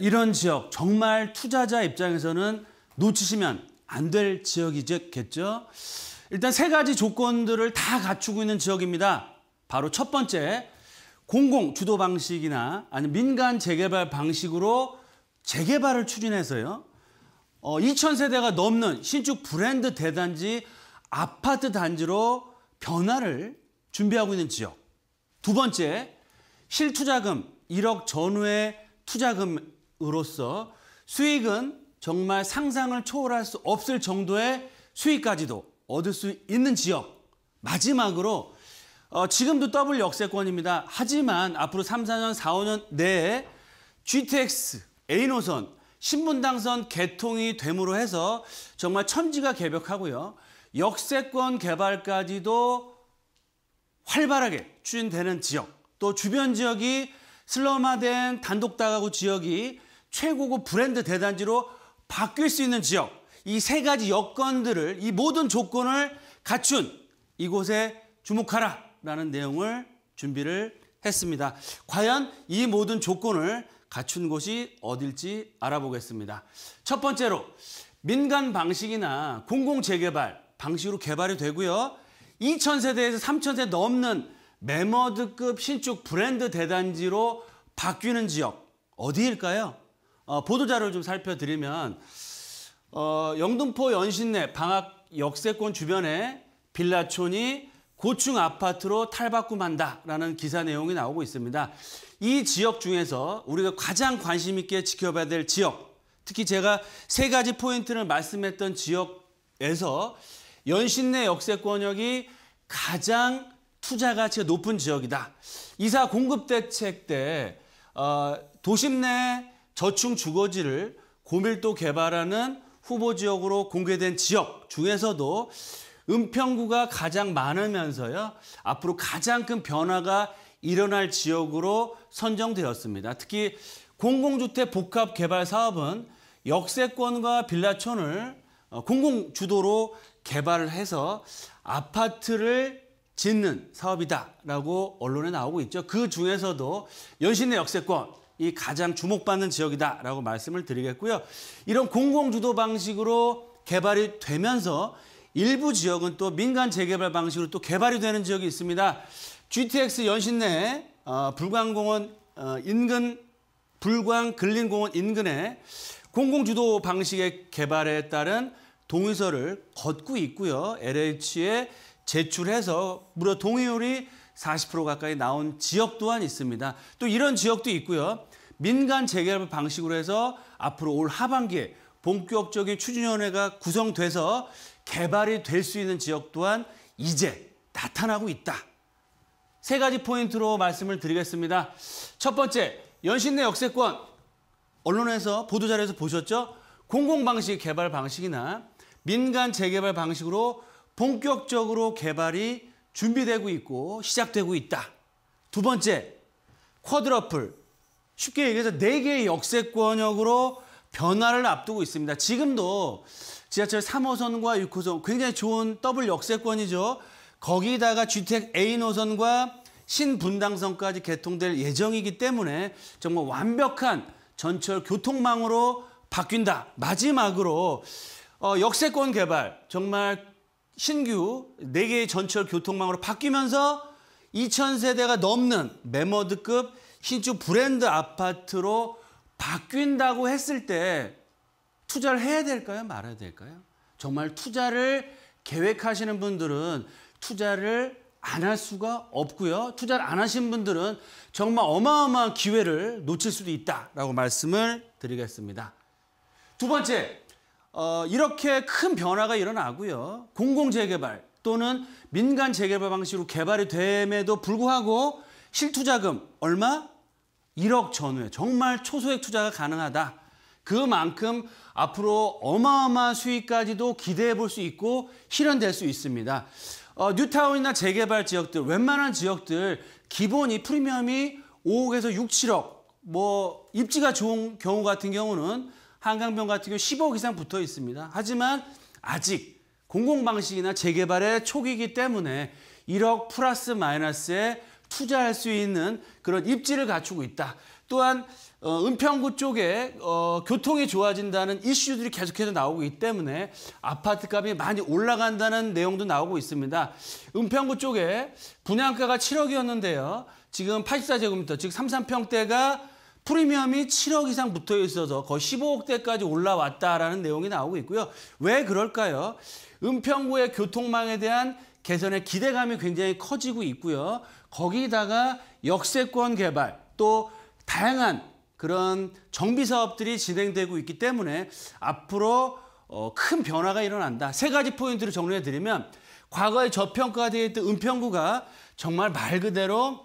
이런 지역 정말 투자자 입장에서는 놓치시면 안 될 지역이겠죠. 일단 세 가지 조건들을 다 갖추고 있는 지역입니다. 바로 첫 번째, 공공 주도 방식이나 아니 민간 재개발 방식으로 재개발을 추진해서요. 어, 2,000세대가 넘는 신축 브랜드 대단지 아파트 단지로 변화를 준비하고 있는 지역. 두 번째, 실투자금 1억 전후의 투자금 으로서 수익은 정말 상상을 초월할 수 없을 정도의 수익까지도 얻을 수 있는 지역. 마지막으로 어, 지금도 더블 역세권입니다. 하지만 앞으로 3, 4년, 4, 5년 내에 GTX, A노선, 신분당선 개통이 됨으로 해서 정말 천지가 개벽하고요. 역세권 개발까지도 활발하게 추진되는 지역, 또 주변 지역이 슬럼화된 단독다가구 지역이 최고급 브랜드 대단지로 바뀔 수 있는 지역 이 세 가지 여건들을 이 모든 조건을 갖춘 이곳에 주목하라라는 내용을 준비를 했습니다. 과연 이 모든 조건을 갖춘 곳이 어딜지 알아보겠습니다. 첫 번째로 민간 방식이나 공공 재개발 방식으로 개발이 되고요. 2000세대에서 3 0 0 0세 넘는 매머드급 신축 브랜드 대단지로 바뀌는 지역 어디일까요? 어, 보도자료를 좀 살펴드리면 어, 영등포 연신내 방학 역세권 주변에 빌라촌이 고층 아파트로 탈바꿈한다라는 기사 내용이 나오고 있습니다. 이 지역 중에서 우리가 가장 관심 있게 지켜봐야 될 지역, 특히 제가 세 가지 포인트를 말씀했던 지역에서 연신내 역세권역이 가장 투자 가치가 높은 지역이다. 이사 공급 대책 때 어, 도심 내 저층 주거지를 고밀도 개발하는 후보 지역으로 공개된 지역 중에서도 은평구가 가장 많으면서요. 앞으로 가장 큰 변화가 일어날 지역으로 선정되었습니다. 특히 공공주택 복합 개발 사업은 역세권과 빌라촌을 어, 공공 주도로 개발을 해서 아파트를 짓는 사업이다라고 언론에 나오고 있죠. 그 중에서도 연신내 역세권 이 가장 주목받는 지역이다라고 말씀을 드리겠고요. 이런 공공주도 방식으로 개발이 되면서 일부 지역은 또 민간 재개발 방식으로 또 개발이 되는 지역이 있습니다. GTX 연신 내 어, 불광공원 어, 인근 불광 근린공원 인근에 공공주도 방식의 개발에 따른 동의서를 걷고 있고요. LH에 제출해서 무려 동의율이 40% 가까이 나온 지역 또한 있습니다. 또 이런 지역도 있고요. 민간 재개발 방식으로 해서 앞으로 올 하반기에 본격적인 추진위원회가 구성돼서 개발이 될 수 있는 지역 또한 이제 나타나고 있다. 세 가지 포인트로 말씀을 드리겠습니다. 첫 번째, 연신내 역세권. 언론에서 보도자료에서 보셨죠? 공공방식 개발 방식이나 민간 재개발 방식으로 본격적으로 개발이 준비되고 있고 시작되고 있다. 두 번째, 쿼드러플. 쉽게 얘기해서 네 개의 역세권역으로 변화를 앞두고 있습니다. 지금도 지하철 3호선과 6호선 굉장히 좋은 더블 역세권이죠. 거기다가 주택 A 노선과 신분당선까지 개통될 예정이기 때문에 정말 완벽한 전철 교통망으로 바뀐다. 마지막으로 어, 역세권 개발 정말 신규 4개의 전철 교통망으로 바뀌면서 2,000세대가 넘는 메머드급 신축 브랜드 아파트로 바뀐다고 했을 때 투자를 해야 될까요? 말아야 될까요? 정말 투자를 계획하시는 분들은 투자를 안 할 수가 없고요. 투자를 안 하신 분들은 정말 어마어마한 기회를 놓칠 수도 있다라고 말씀을 드리겠습니다. 두 번째, 어, 이렇게 큰 변화가 일어나고요. 공공 재개발 또는 민간 재개발 방식으로 개발이 됨에도 불구하고 실투자금 얼마? 1억 전후에 정말 초소액 투자가 가능하다. 그만큼 앞으로 어마어마한 수익까지도 기대해 볼 수 있고 실현될 수 있습니다. 어, 뉴타운이나 재개발 지역들, 웬만한 지역들 기본 이 프리미엄이 5억에서 6, 7억 뭐 입지가 좋은 경우 같은 경우는 한강변 같은 경우 10억 이상 붙어 있습니다. 하지만 아직 공공방식이나 재개발의 초기이기 때문에 1억 플러스 마이너스에 투자할 수 있는 그런 입지를 갖추고 있다. 또한 어, 은평구 쪽에 어, 교통이 좋아진다는 이슈들이 계속해서 나오기 고있 때문에 아파트값이 많이 올라간다는 내용도 나오고 있습니다. 은평구 쪽에 분양가가 7억이었는데요. 지금 84제곱미터, 즉 33평대가 프리미엄이 7억 이상 붙어 있어서 거의 15억대까지 올라왔다라는 내용이 나오고 있고요. 왜 그럴까요? 은평구의 교통망에 대한 개선의 기대감이 굉장히 커지고 있고요. 거기다가 역세권 개발 또 다양한 그런 정비 사업들이 진행되고 있기 때문에 앞으로 어, 큰 변화가 일어난다. 세 가지 포인트를 정리해 드리면 과거에 저평가되어 있던 은평구가 정말 말 그대로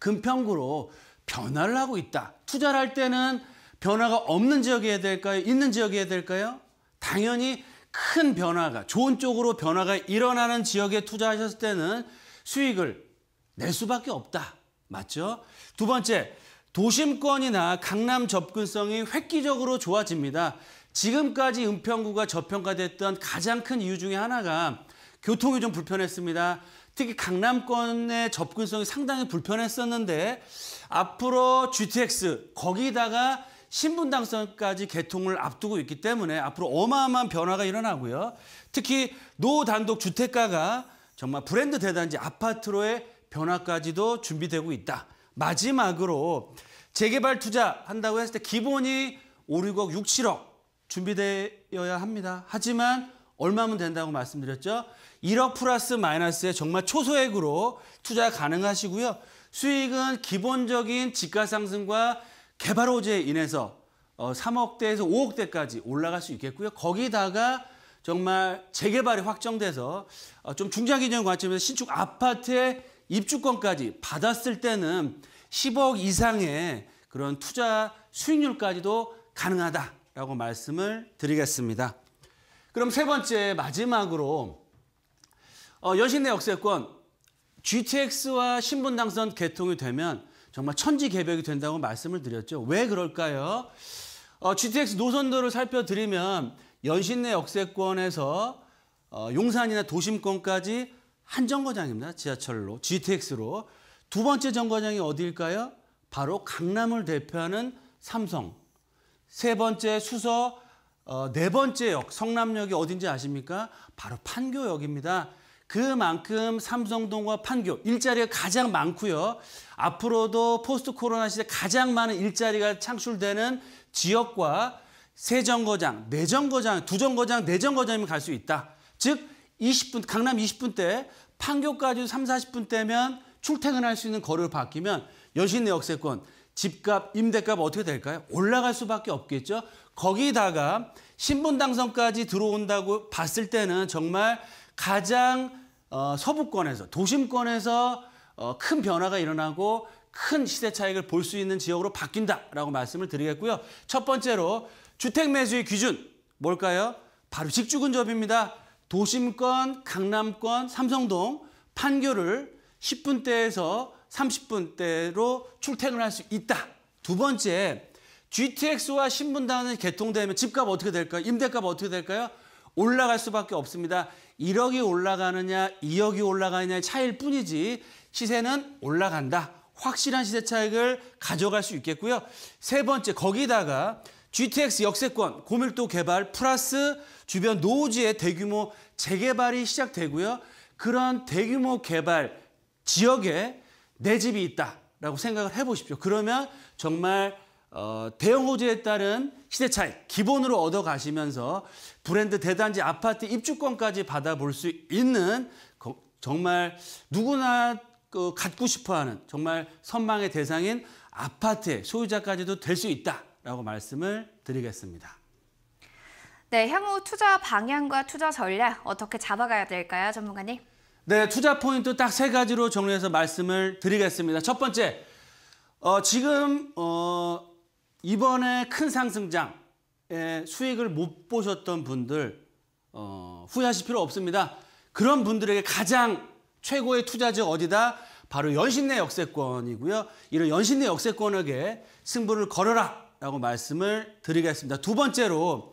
금평구로 변화를 하고 있다. 투자를 할 때는 변화가 없는 지역이어야 될까요? 있는 지역이어야 될까요? 당연히 큰 변화가 좋은 쪽으로 변화가 일어나는 지역에 투자하셨을 때는 수익을 낼 수밖에 없다. 맞죠? 두 번째, 도심권이나 강남 접근성이 획기적으로 좋아집니다. 지금까지 은평구가 저평가됐던 가장 큰 이유 중에 하나가 교통이 좀 불편했습니다. 특히 강남권의 접근성이 상당히 불편했었는데 앞으로 GTX 거기다가 신분당선까지 개통을 앞두고 있기 때문에 앞으로 어마어마한 변화가 일어나고요. 특히 노단독 주택가가 정말 브랜드 대단지 아파트로의 변화까지도 준비되고 있다. 마지막으로 재개발 투자한다고 했을 때 기본이 5, 6억, 6, 7억 준비되어야 합니다. 하지만 얼마면 된다고 말씀드렸죠? 1억 플러스 마이너스에 정말 초소액으로 투자 가능하시고요. 수익은 기본적인 집가 상승과 개발 호재에 인해서 3억대에서 어, 5억대까지 올라갈 수 있겠고요. 거기다가 정말 재개발이 확정돼서 어, 좀 중장기적인 관점에서 신축 아파트의 입주권까지 받았을 때는 10억 이상의 그런 투자 수익률까지도 가능하다라고 말씀을 드리겠습니다. 그럼 세 번째 마지막으로 어, 여신의 역세권 GTX와 신분 당선 개통이 되면 정말 천지개벽이 된다고 말씀을 드렸죠. 왜 그럴까요? 어, GTX 노선도를 살펴드리면 연신내 역세권에서 어, 용산이나 도심권까지 한 정거장입니다. 지하철로 GTX로 두 번째 정거장이 어디일까요? 바로 강남을 대표하는 삼성. 세 번째 수서 어, 네 번째 역, 성남역이 어딘지 아십니까? 바로 판교역입니다. 그만큼 삼성동과 판교 일자리가 가장 많고요. 앞으로도 포스트 코로나 시대 가장 많은 일자리가 창출되는 지역과 세 정거장, 내 정거장, 두 정거장, 내 정거장이면 갈 수 있다. 즉 20분 강남 20분대 판교까지 3, 40분대면 출퇴근할 수 있는 거리를 바뀌면 여신내 역세권 집값, 임대값 어떻게 될까요? 올라갈 수밖에 없겠죠. 거기다가 신분 당선까지 들어온다고 봤을 때는 정말 가장 어, 서부권에서 도심권에서 어, 큰 변화가 일어나고 큰 시대 차익을 볼 수 있는 지역으로 바뀐다라고 말씀을 드리겠고요. 첫 번째로 주택 매수의 기준 뭘까요? 바로 직주근접입니다. 도심권, 강남권, 삼성동, 판교를 10분대에서 30분대로 출퇴근할 수 있다. 두 번째, GTX와 신분당은 개통되면 집값 어떻게 될까요? 임대값 어떻게 될까요? 올라갈 수밖에 없습니다. 1억이 올라가느냐 2억이 올라가느냐의 차이일 뿐이지 시세는 올라간다. 확실한 시세 차익을 가져갈 수 있겠고요. 세 번째 거기다가 GTX 역세권 고밀도 개발 플러스 주변 노지의 대규모 재개발이 시작되고요. 그런 대규모 개발 지역에 내 집이 있다라고 생각을 해보십시오. 그러면 정말 어, 대형 호주에 따른 시대 차익 기본으로 얻어 가시면서 브랜드 대단지 아파트 입주권까지 받아볼 수 있는 정말 누구나 그 갖고 싶어하는 정말 선망의 대상인 아파트의 소유자까지도 될 수 있다라고 말씀을 드리겠습니다. 네, 향후 투자 방향과 투자 전략 어떻게 잡아가야 될까요, 전문가님? 네, 투자 포인트 딱 세 가지로 정리해서 말씀을 드리겠습니다. 첫 번째, 어, 지금 어, 이번에 큰 상승장에 수익을 못 보셨던 분들 어, 후회하실 필요 없습니다. 그런 분들에게 가장 최고의 투자지 어디다? 바로 연신내 역세권이고요. 이런 연신내 역세권에게 승부를 걸어라 라고 말씀을 드리겠습니다. 두 번째로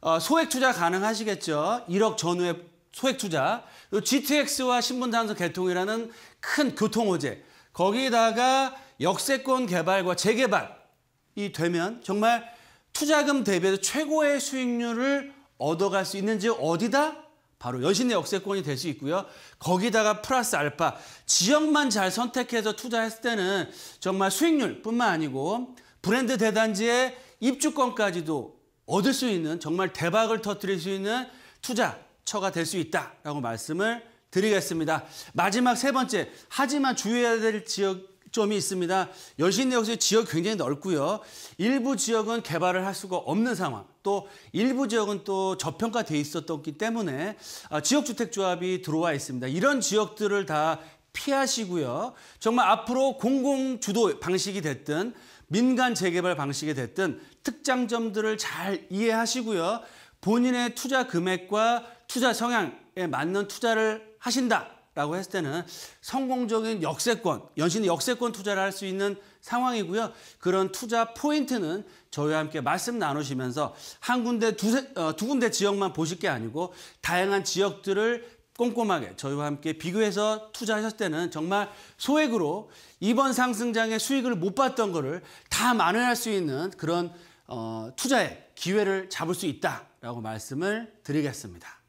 어, 소액 투자 가능하시겠죠. 1억 전후의 소액 투자. GTX와 신분당선 개통이라는 큰 교통호재. 거기다가 역세권 개발과 재개발 이 되면 정말 투자금 대비해서 최고의 수익률을 얻어갈 수 있는지 어디다? 바로 여신의 역세권이 될 수 있고요. 거기다가 플러스 알파 지역만 잘 선택해서 투자했을 때는 정말 수익률뿐만 아니고 브랜드 대단지의 입주권까지도 얻을 수 있는 정말 대박을 터뜨릴 수 있는 투자처가 될 수 있다라고 말씀을 드리겠습니다. 마지막 세 번째 하지만 주의해야 될 지역 점이 있습니다. 여신내 호수의 지역 굉장히 넓고요. 일부 지역은 개발을 할 수가 없는 상황. 또 일부 지역은 또 저평가돼 있었기 때문에 아, 지역주택조합이 들어와 있습니다. 이런 지역들을 다 피하시고요. 정말 앞으로 공공주도 방식이 됐든 민간 재개발 방식이 됐든 특장점들을 잘 이해하시고요. 본인의 투자 금액과 투자 성향에 맞는 투자를 하신다. 라고 했을 때는 성공적인 역세권, 연신 역세권 투자를 할 수 있는 상황이고요. 그런 투자 포인트는 저희와 함께 말씀 나누시면서 한 군데, 두세, 어, 두 군데 지역만 보실 게 아니고 다양한 지역들을 꼼꼼하게 저희와 함께 비교해서 투자하셨을 때는 정말 소액으로 이번 상승장의 수익을 못 봤던 거를 다 만회할 수 있는 그런 어, 투자의 기회를 잡을 수 있다라고 말씀을 드리겠습니다.